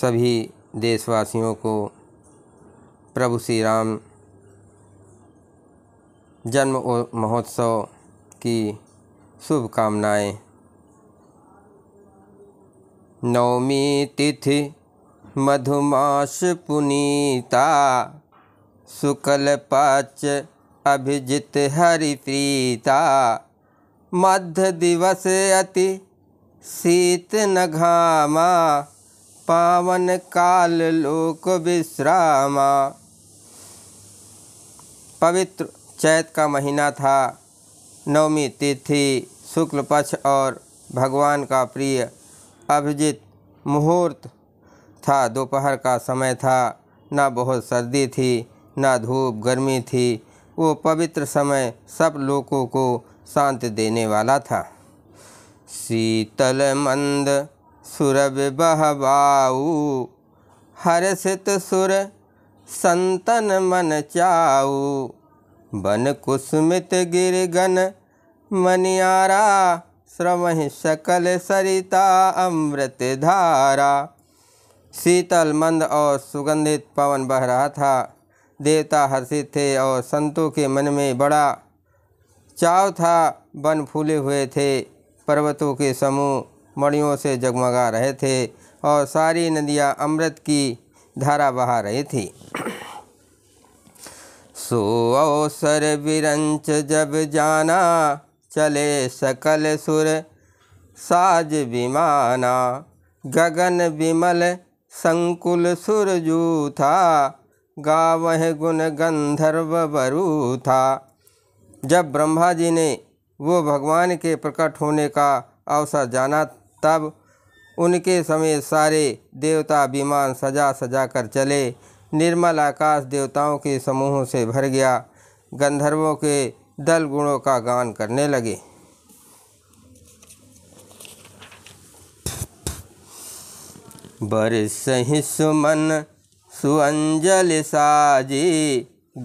सभी देशवासियों को प्रभु श्री राम जन्म महोत्सव की शुभकामनाएँ नवमी तिथि मधुमास पुनीता शुक्ल पाच अभिजित हरिप्रीता मध्य दिवस अति शीत न घामा पावन काल लोक विश्रामा पवित्र चैत का महीना था नवमी तिथि शुक्ल पक्ष और भगवान का प्रिय अभिजित मुहूर्त था दोपहर का समय था ना बहुत सर्दी थी ना धूप गर्मी थी वो पवित्र समय सब लोगों को शांति देने वाला था शीतल मंद सुर बहबाऊ हर्षित सुर संतन मन चाऊ बन कुसुमित गन मनियारा श्रम सकल सरिता अमृत धारा शीतल मंद और सुगंधित पवन बह रहा था देवता हर्षित थे और संतों के मन में बड़ा चाव था वन फूले हुए थे पर्वतों के समूह मणियों से जगमगा रहे थे और सारी नदियाँ अमृत की धारा बहा रही थी सो अवसर विरंच जब जाना चले सकल सुर साज विमाना गगन विमल संकुल सुर जूथा गावह गुण गंधर्व बरू था जब ब्रह्मा जी ने वो भगवान के प्रकट होने का अवसर जाना तब उनके समेत सारे देवता विमान सजा सजा कर चले निर्मल आकाश देवताओं के समूहों से भर गया गंधर्वों के दल गुणों का गान करने लगे बरसहि सुमन सुअंजल साजी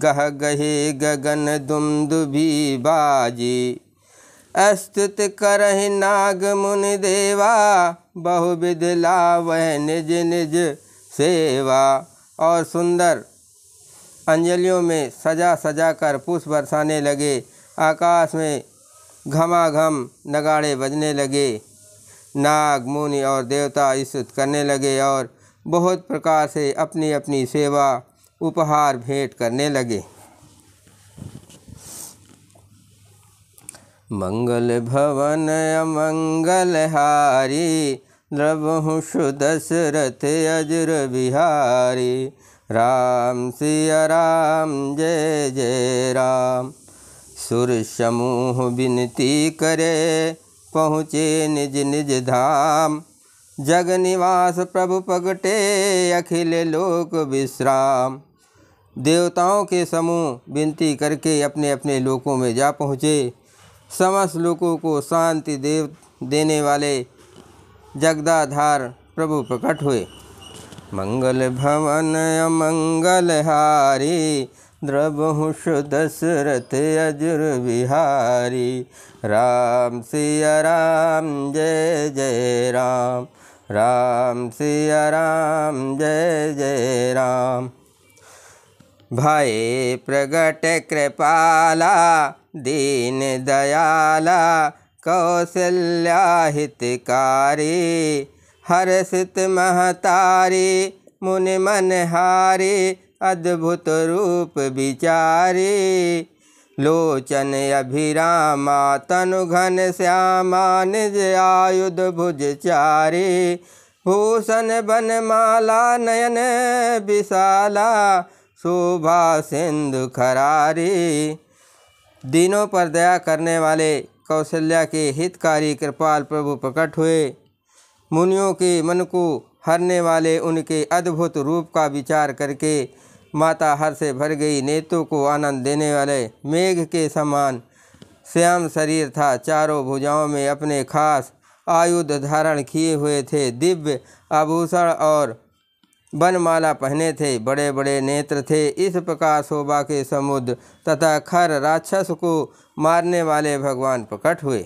गह गहे गगन दुम दुमदुभी बाजी स्तुत करहि नाग मुनि देवा बहुविध लावह निज निज सेवा और सुंदर अंजलियों में सजा सजा कर पुष्प बरसाने लगे आकाश में घमाघम नगाड़े बजने लगे नाग मुनि और देवता स्तुत करने लगे और बहुत प्रकार से अपनी अपनी सेवा उपहार भेंट करने लगे मंगल भवन अमंगलहारी द्रवहुषु दशरथ अजुर बिहारी राम सिया राम जय जय राम सुर समूह विनती करे पहुँचे निज निज धाम जग निवास प्रभु पगटे अखिल लोक विश्राम देवताओं के समूह विनती करके अपने अपने लोकों में जा पहुँचे समस्त लोगों को शांति देव देने वाले जगदाधार प्रभु प्रकट हुए मंगल भवन मंगल हारी द्रवहुष दशरथ अजुर बिहारी राम सिया राम जय जय राम राम सिया राम जय जय राम भाई प्रगट कृपाला दीन दयाला कौशल्या हर्षित महतारी मुनि मनहारी अद्भुत रूप विचारी लोचन अभिरामा तनु घन श्यामा निज आयुध भुजचारी भूषण बनमाला नयन विशाला शोभा सिंधु खरारी दिनों पर दया करने वाले कौशल्या के हितकारी कृपाल प्रभु प्रकट हुए मुनियों के मन को हरने वाले उनके अद्भुत रूप का विचार करके माता हर से भर गई नेतों को आनंद देने वाले मेघ के समान श्याम शरीर था चारों भुजाओं में अपने खास आयुध धारण किए हुए थे दिव्य आभूषण और बनमाला पहने थे बड़े बड़े नेत्र थे इस प्रकार शोभा के समुद्र तथा खर राक्षस को मारने वाले भगवान प्रकट हुए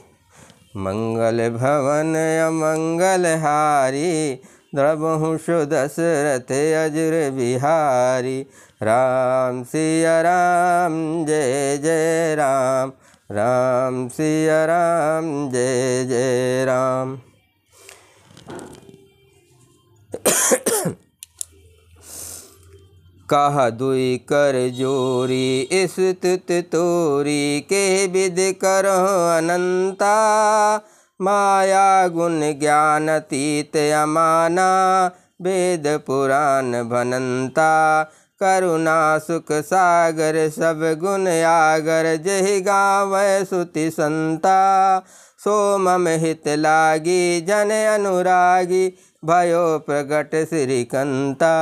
मंगल भवन अमंगलहारी द्रभु दशरथ अजुर बिहारी राम सिया राम जय जय राम राम सिया राम जय जय राम कह दुई कर जोरी स्तुत तोरी के विद करो अनंता माया गुण ज्ञान तीत अमाना वेद पुराण भनंता करुणा सुख सागर सब गुण आगर जहि गाँव सुति संता सो मम हित लागी जन अनुरागी भयो प्रगट श्रीकंता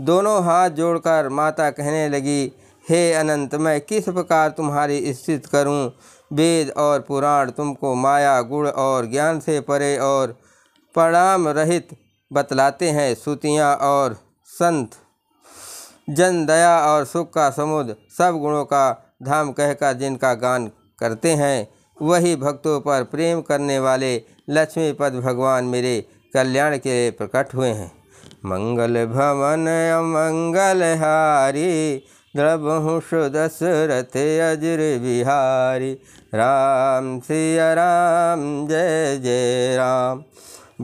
दोनों हाथ जोड़कर माता कहने लगी हे अनंत मैं किस प्रकार तुम्हारी स्थिति करूं वेद और पुराण तुमको माया गुण और ज्ञान से परे और प्रणाम रहित बतलाते हैं सूतियाँ और संत जन दया और सुख का समुद्र सब गुणों का धाम कहकर जिनका गान करते हैं वही भक्तों पर प्रेम करने वाले लक्ष्मीपद भगवान मेरे कल्याण के लिए प्रकट हुए हैं मंगल भवन अमंगल हारी द्रबहु दशरथ अजर बिहारी राम सिया राम जय जय राम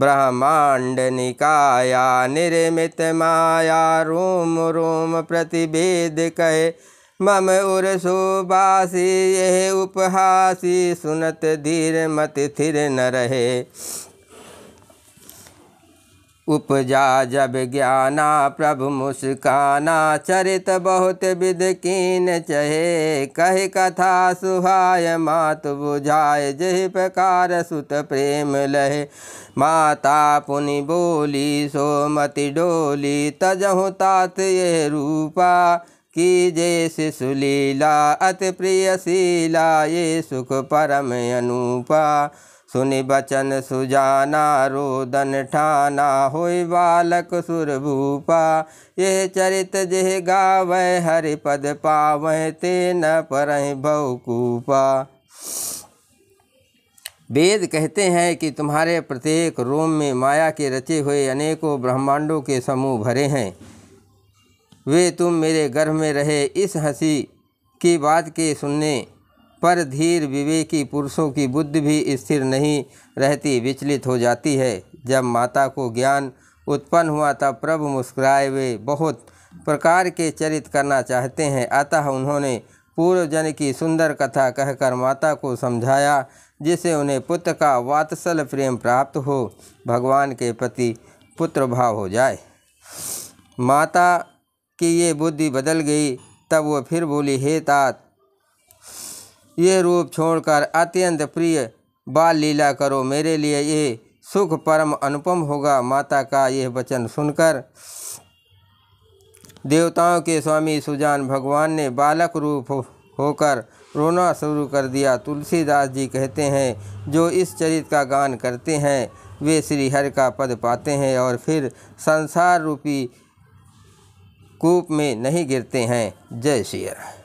ब्रह्मांड निकाया निर्मित माया रोम रोम प्रतिवेद कहे मम उर सुबासी यह उपहासी सुनत धीर मत थिर न रहे उपजा जब ज्ञाना प्रभु मुस्काना चरित बहुत विध कीन चहे कह कथा सुहाय मात बुझाय जह प्रकार सुत प्रेम लहे माता पुनि बोली सोमति डोली तजहु तात ये रूपा की जे शिशुलीला अति प्रियशीला ये सुख परम अनूपा सुनि बचन सुजाना रोदन ठाना होय बालक सुर भूपा ये चरित जेह गाव हरि पद पाव ते न पर भवकूपा वेद कहते हैं कि तुम्हारे प्रत्येक रोम में माया के रचे हुए अनेकों ब्रह्मांडों के समूह भरे हैं वे तुम मेरे गर्भ में रहे इस हंसी की बात के सुनने पर धीर विवेकी पुरुषों की बुद्धि भी स्थिर नहीं रहती विचलित हो जाती है जब माता को ज्ञान उत्पन्न हुआ तब प्रभु मुस्कुराए हुए बहुत प्रकार के चरित करना चाहते हैं अतः उन्होंने पूर्वजन की सुंदर कथा कहकर माता को समझाया जिसे उन्हें पुत्र का वात्सल प्रेम प्राप्त हो भगवान के प्रति पुत्र भाव हो जाए माता की ये बुद्धि बदल गई तब वह फिर बोली हे तात ये रूप छोड़कर अत्यंत प्रिय बाल लीला करो मेरे लिए ये सुख परम अनुपम होगा माता का यह वचन सुनकर देवताओं के स्वामी सुजान भगवान ने बालक रूप होकर रोना शुरू कर दिया तुलसीदास जी कहते हैं जो इस चरित का गान करते हैं वे हर का पद पाते हैं और फिर संसार रूपी कूप में नहीं गिरते हैं जय श्री राम